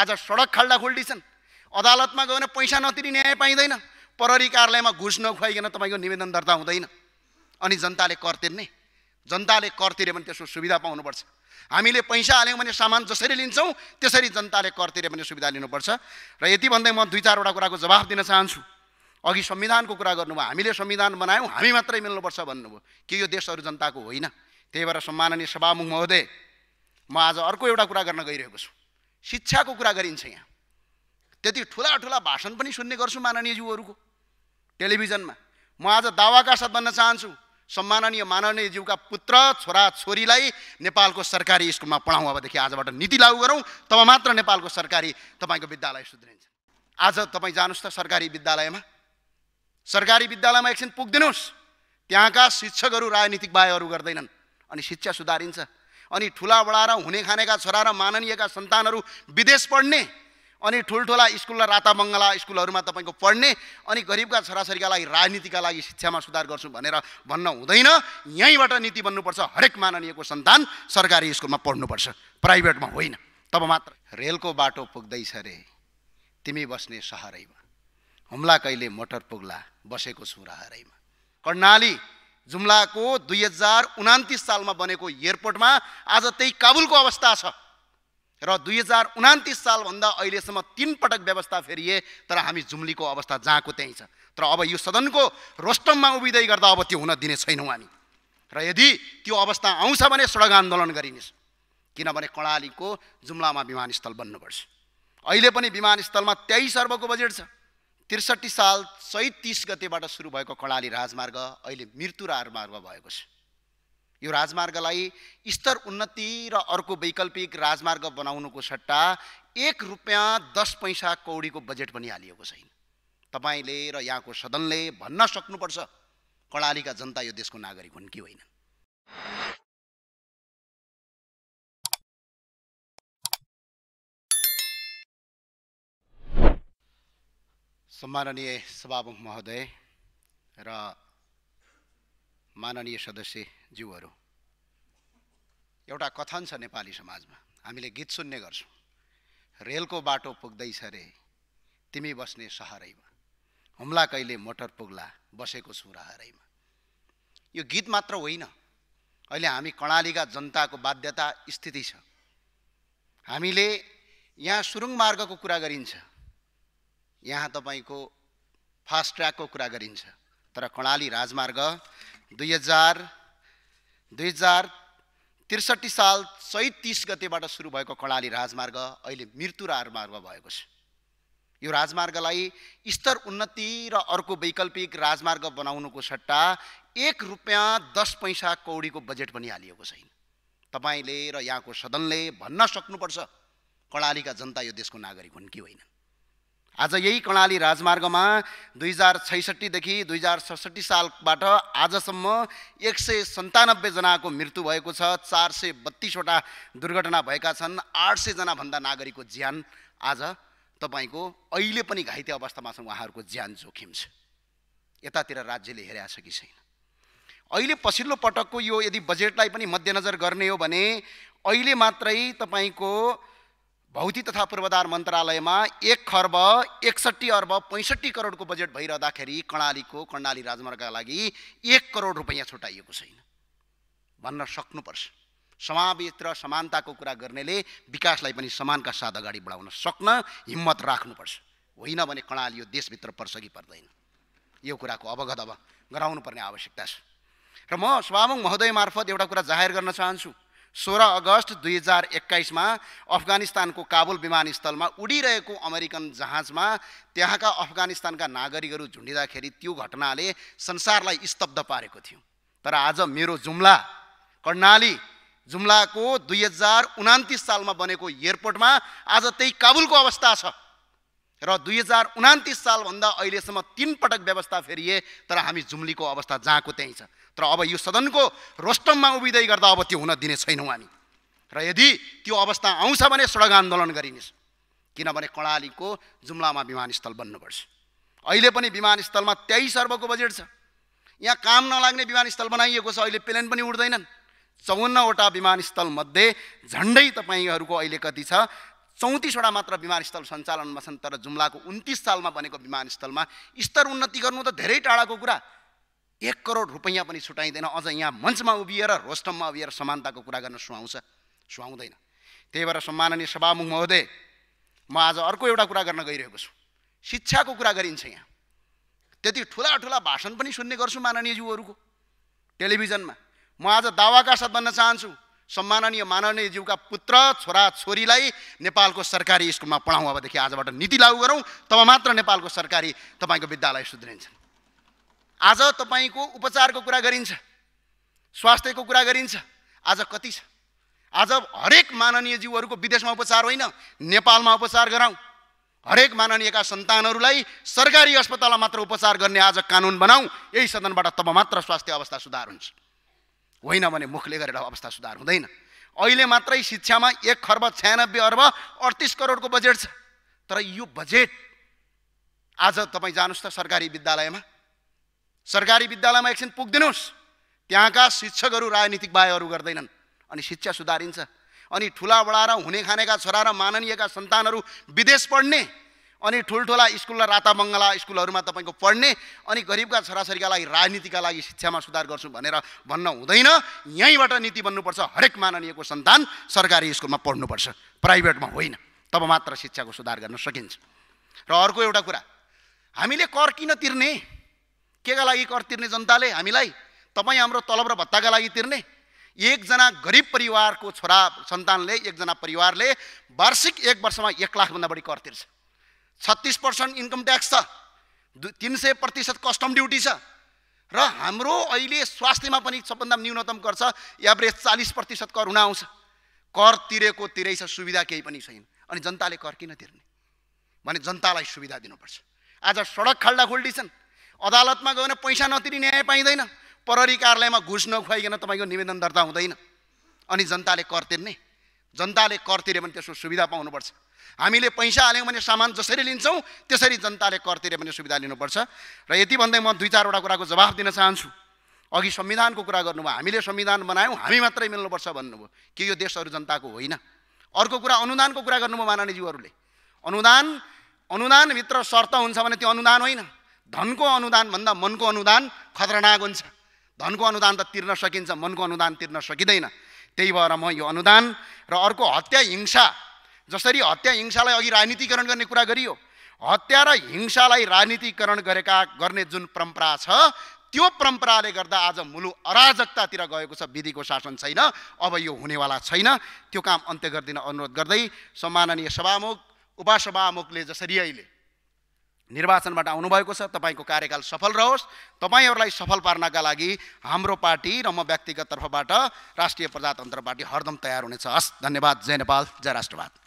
आज सडक खाल्डा छन् अदालतमा गयो भने पैसा नतिरी न्याय पाइँदैन प्रहरी कार्यालयमा घुस नखुवाइकन तपाईँको निवेदन दर्ता हुँदैन अनि जनताले कर तिर्ने जनताले कर तिर्यो भने त्यसको सुविधा पाउनुपर्छ हामीले पैसा हाल्यौँ भने सामान जसरी लिन्छौँ त्यसरी जनताले कर तिर्यो भने सुविधा लिनुपर्छ र यति भन्दै म दुई चारवटा कुराको जवाफ दिन चाहन्छु अघि संविधानको कुरा गर्नुभयो हामीले संविधान बनायौँ हामी मात्रै मिल्नुपर्छ भन्नुभयो कि यो देशहरू जनताको होइन त्यही भएर सम्माननीय सभामुख महोदय म आज अर्को एउटा कुरा गर्न गइरहेको छु शिक्षाको कुरा गरिन्छ यहाँ त्यति ठुला ठुला भाषण पनि सुन्ने गर्छु माननीय टेलिभिजनमा म आज दावाका साथ भन्न चाहन्छु सम्माननीय माननीय जीवका पुत्र छोरा छोरीलाई नेपालको सरकारी स्कुलमा पढाउँ अबदेखि आजबाट नीति लागू गरौँ तब मात्र नेपालको सरकारी तपाईँको विद्यालय सुध्रिन्छ आज तपाईँ जानुहोस् त सरकारी विद्यालयमा सरकारी विद्यालयमा एकछिन पुगिदिनुहोस् त्यहाँका शिक्षकहरू राजनीतिक बायहरू गर्दैनन् अनि शिक्षा सुधारिन्छ अनि ठुला बडा र हुने खानेका छोरा र माननीयका सन्तानहरू विदेश पढ्ने अनि ठुल्ठुला स्कुल र राता बङ्गला स्कुलहरूमा तपाईँको पढ्ने अनि गरिबका छोराछोरीका लागि राजनीतिका लागि शिक्षामा सुधार गर्छु भनेर भन्न हुँदैन यहीँबाट नीति बन्नुपर्छ हरेक माननीयको सन्तान सरकारी स्कुलमा पढ्नुपर्छ प्राइभेटमा होइन तब मात्र रेलको बाटो पुग्दैछ रे तिमी बस्ने सहरैमा हुम्ला कहिले मोटर पुग्ला बसेको छु रहरैमा कर्णाली जुम्लाको दुई हजार उनातिस सालमा बनेको एयरपोर्टमा आज त्यही काबुलको अवस्था छ र दुई हजार उनातिस सालभन्दा अहिलेसम्म तिन पटक व्यवस्था फेरिए तर हामी जुम्लीको अवस्था जहाँको त्यहीँ छ तर अब यो सदनको रोस्टममा उभिँदै गर्दा अब त्यो हुन दिने छैनौँ हामी र यदि त्यो अवस्था आउँछ भने सडक आन्दोलन गरिनेछ किनभने कर्णालीको जुम्लामा विमानस्थल बन्नुपर्छ अहिले पनि विमानस्थलमा तेइस अर्बको बजेट छ त्रिसठी साल चैत तिस गतेबाट सुरु भएको कर्णाली राजमार्ग अहिले मृत्यु राजमार्ग भएको छ यो राजमार्गलाई स्तर उन्नति र अर्को वैकल्पिक राजमार्ग बनाउनुको सट्टा एक रुपियाँ दस पैसा कौडीको बजेट पनि हालिएको छैन तपाईँले र यहाँको सदनले भन्न सक्नुपर्छ कर्णालीका जनता यो देशको नागरिक हुन् कि होइन सम्माननीय सभामुख महोदय र माननीय सदस्यज्यूहरू एउटा कथन छ नेपाली समाजमा हामीले गीत सुन्ने गर्छौँ रेलको बाटो पुग्दैछ रे तिमी बस्ने सहरैमा हुम्ला कहिले मोटर पुग्ला बसेको छु रहरैमा यो गीत मात्र होइन अहिले हामी कर्णालीका जनताको बाध्यता स्थिति छ हामीले यहाँ सुरुङ मार्गको कुरा गरिन्छ यहाँ तपाईँको फास्ट ट्र्याकको कुरा गरिन्छ तर कर्णाली राजमार्ग दुई हजार दुई हजार त्रिसठी साल चैत तिस गतेबाट सुरु भएको कर्णाली राजमार्ग अहिले मृत्यु राजमार्ग भएको छ यो राजमार्गलाई स्तर उन्नति र अर्को वैकल्पिक राजमार्ग बनाउनुको सट्टा एक रुपियाँ दस पैसा कौडीको बजेट पनि हालिएको छैन तपाईँले र यहाँको सदनले भन्न सक्नुपर्छ कर्णालीका जनता यो देशको नागरिक हुन् कि होइन आज यही कर्णाली राजमार्गमा दुई हजार छैसठीदेखि दुई हजार सडसठी सालबाट आजसम्म एक सय सन्तानब्बेजनाको मृत्यु भएको छ चार सय बत्तिसवटा दुर्घटना भएका छन् आठ सयजनाभन्दा नागरिकको ज्यान आज तपाईँको अहिले पनि घाइते अवस्थामा छ उहाँहरूको ज्यान जोखिम छ यतातिर राज्यले हेरेको छ कि छैन अहिले पछिल्लो पटकको यो यदि बजेटलाई पनि मध्यनजर गर्ने हो भने अहिले मात्रै तपाईँको भौतिक तथा पूर्वाधार मन्त्रालयमा एक खर्ब एकसट्ठी अर्ब पैँसठी करोडको बजेट भइरहँदाखेरि कर्णालीको कर्णाली राजमार्गका लागि एक करोड रुपियाँ छुट्याइएको छैन भन्न सक्नुपर्छ समावेश र समानताको कुरा गर्नेले विकासलाई पनि समानका साथ अगाडि बढाउन सक्न हिम्मत राख्नुपर्छ होइन भने कर्णाली यो देशभित्र पर्छ कि पर्दैन यो कुराको अवगत अब पर्ने आवश्यकता छ र म स्वामुङ महोदय मार्फत एउटा कुरा जाहेर गर्न चाहन्छु सोह्र अगस्त दुई हजार एक्काइसमा अफगानिस्तानको काबुल विमानस्थलमा उडिरहेको अमेरिकन जहाजमा त्यहाँका अफगानिस्तानका नागरिकहरू झुन्डिँदाखेरि त्यो घटनाले संसारलाई स्तब्ध पारेको थियो तर आज मेरो जुम्ला कर्णाली जुम्लाको दुई हजार उनातिस सालमा बनेको एयरपोर्टमा आज त्यही काबुलको अवस्था छ र दुई हजार उनातिस सालभन्दा अहिलेसम्म पटक व्यवस्था फेरिए तर हामी जुम्लीको अवस्था जहाँको त्यहीँ छ तर अब यो सदनको रोस्टममा उभिँदै गर्दा अब त्यो हुन दिने छैनौँ हामी र यदि त्यो अवस्था आउँछ भने सडक आन्दोलन गरिनेछ किनभने कर्णालीको जुम्लामा विमानस्थल बन्नुपर्छ अहिले पनि विमानस्थलमा तेइस अर्बको बजेट छ यहाँ काम नलाग्ने विमानस्थल बनाइएको छ अहिले प्लेन पनि उड्दैनन् चौवन्नवटा विमानस्थलमध्ये झन्डै तपाईँहरूको अहिले कति छ चौतिसवटा मात्र विमानस्थल सञ्चालनमा छन् तर जुम्लाको उन्तिस सालमा बनेको विमानस्थलमा स्तर उन्नति गर्नु त धेरै टाढाको कुरा एक करोड रुपैयाँ पनि छुट्याइँदैन अझ यहाँ मञ्चमा उभिएर रोस्टममा उभिएर समानताको कुरा गर्न सुहाउँछ सुहाउँदैन त्यही भएर सम्माननीय सभामुख महोदय म आज अर्को एउटा कुरा गर्न गइरहेको छु शिक्षाको कुरा गरिन्छ यहाँ त्यति ठुला ठुला भाषण पनि सुन्ने गर्छु माननीय टेलिभिजनमा म आज दावाका साथ भन्न चाहन्छु सम्माननीय माननीय जीवका पुत्र छोरा छोरीलाई नेपालको सरकारी स्कुलमा पढाउँ अबदेखि आजबाट नीति लागू गरौँ तब मात्र नेपालको सरकारी तपाईँको विद्यालय सुध्रिन्छ आज तपाईँको उपचारको कुरा गरिन्छ स्वास्थ्यको कुरा गरिन्छ आज कति छ आज हरेक माननीय जीवहरूको विदेशमा उपचार होइन नेपालमा उपचार गराउँ हरेक माननीयका सन्तानहरूलाई सरकारी अस्पतालमा मात्र उपचार गर्ने आज कानुन बनाऊ यही सदनबाट तब मात्र स्वास्थ्य अवस्था सुधार हुन्छ होइन भने मुखले गरेर अवस्था सुधार हुँदैन अहिले मात्रै शिक्षामा एक खर्ब छयानब्बे अर्ब अडतिस करोडको बजेट छ तर यो बजेट आज तपाईँ जानुहोस् त सरकारी विद्यालयमा सरकारी विद्यालयमा एकछिन पुगिदिनुहोस् त्यहाँका शिक्षकहरू राजनीतिक बायहरू गर्दैनन् अनि शिक्षा सुधारिन्छ अनि ठुला बढाएर हुने खानेका छोरा र माननीयका सन्तानहरू विदेश पढ्ने अनि ठुल्ठुला स्कुल र रातामङ्गला स्कुलहरूमा तपाईँको पढ्ने अनि गरिबका छोराछोरीका लागि राजनीतिका लागि शिक्षामा सुधार गर्छु भनेर भन्न हुँदैन यहीँबाट नीति बन्नुपर्छ हरेक माननीयको सन्तान सरकारी स्कुलमा पढ्नुपर्छ प्राइभेटमा होइन तब मात्र शिक्षाको सुधार गर्न सकिन्छ र अर्को एउटा कुरा हामीले कर किन तिर्ने के का लागि कर तिर्ने जनताले हामीलाई तपाईँ हाम्रो तलब र भत्ताका लागि तिर्ने एकजना गरिब परिवारको छोरा सन्तानले एकजना परिवारले वार्षिक एक वर्षमा एक लाखभन्दा बढी कर तिर्छ छत्तिस पर्सेन्ट इन्कम ट्याक्स छ तिन सय प्रतिशत कस्टम ड्युटी छ र हाम्रो अहिले स्वास्थ्यमा पनि सबभन्दा न्यूनतम कर छ एभरेज चालिस प्रतिशत कर हुन आउँछ कर तिरेको तिरै छ सुविधा केही पनि छैन अनि जनताले कर किन तिर्ने भने जनतालाई सुविधा दिनुपर्छ आज सडक खाल्डा छन् अदालतमा गयो भने पैसा नतिरी न्याय पाइँदैन प्रहरी कार्यालयमा घुस नखुवाइकन तपाईँको निवेदन दर्ता हुँदैन अनि जनताले कर तिर्ने जनताले कर तिर्यो भने त्यसको सुविधा पाउनुपर्छ हामीले पैसा हाल्यौँ भने सामान जसरी लिन्छौँ त्यसरी जनताले कर तिरे पनि सुविधा लिनुपर्छ र यति भन्दै म दुई चारवटा कुराको जवाब दिन चाहन्छु अघि संविधानको कुरा गर्नुभयो हामीले संविधान बनायौँ हामी मात्रै मिल्नुपर्छ भन्नुभयो कि यो देशहरू जनताको होइन अर्को कुरा अनुदानको कुरा गर्नुभयो माननीयज्यूहरूले अनुदान अनुदानभित्र शर्त हुन्छ भने त्यो अनुदान होइन धनको अनुदानभन्दा मनको अनुदान खतरनाक हुन्छ धनको अनुदान त तिर्न सकिन्छ मनको अनुदान तिर्न सकिँदैन त्यही भएर म यो अनुदान र अर्को हत्या हिंसा जसरी हत्या हिंसालाई अघि राजनीतिकरण गर्ने कुरा गरियो हत्या र हिंसालाई राजनीतिकरण गरेका गर्ने जुन परम्परा छ त्यो परम्पराले गर्दा आज मुलु अराजकतातिर गएको छ विधिको शासन छैन अब यो हुनेवाला छैन त्यो काम अन्त्य गरिदिन अनुरोध गर्दै सम्माननीय सभामुख उपसभामुखले जसरी अहिले निर्वाचनबाट आउनुभएको छ तपाईँको कार्यकाल सफल रहोस् तपाईँहरूलाई सफल पार्नका लागि हाम्रो पार्टी र म व्यक्तिगत तर्फबाट राष्ट्रिय प्रजातन्त्र पार्टी हरदम तयार हुनेछ हस् धन्यवाद जय नेपाल जय राष्ट्रवाद